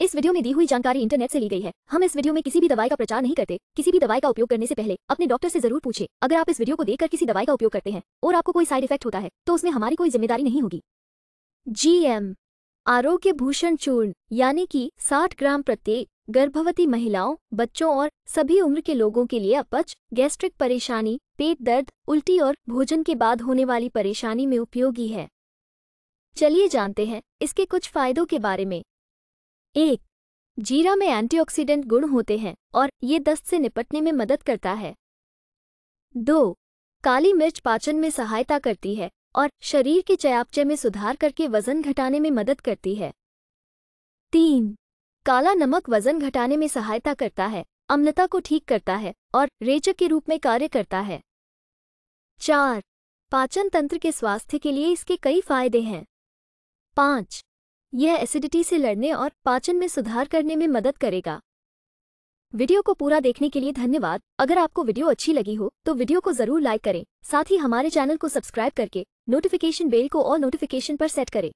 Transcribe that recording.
इस वीडियो में दी हुई जानकारी इंटरनेट से ली गई है हम इस वीडियो में किसी भी दवाई का प्रचार नहीं करते किसी भी दवाई का उपयोग करने से पहले अपने डॉक्टर से जरूर पूछे अगर आप इस वीडियो को देखकर किसी दवाई का उपयोग करते हैं और आपको कोई साइड इफेक्ट होता है तो उसमें हमारी कोई जिम्मेदारी नहीं होगी एम आरोग्य भूषण चूर्ण यानी कि साठ ग्राम प्रत्येक गर्भवती महिलाओं बच्चों और सभी उम्र के लोगों के लिए अपच गैस्ट्रिक परेशानी पेट दर्द उल्टी और भोजन के बाद होने वाली परेशानी में उपयोगी है चलिए जानते हैं इसके कुछ फायदों के बारे में एक जीरा में एंटीऑक्सीडेंट गुण होते हैं और ये दस्त से निपटने में मदद करता है दो काली मिर्च पाचन में सहायता करती है और शरीर के चयापचय में सुधार करके वजन घटाने में मदद करती है तीन काला नमक वजन घटाने में सहायता करता है अम्लता को ठीक करता है और रेचक के रूप में कार्य करता है चार पाचन तंत्र के स्वास्थ्य के लिए इसके कई फायदे हैं पाँच यह एसिडिटी से लड़ने और पाचन में सुधार करने में मदद करेगा वीडियो को पूरा देखने के लिए धन्यवाद अगर आपको वीडियो अच्छी लगी हो तो वीडियो को जरूर लाइक करें साथ ही हमारे चैनल को सब्सक्राइब करके नोटिफिकेशन बेल को और नोटिफिकेशन पर सेट करें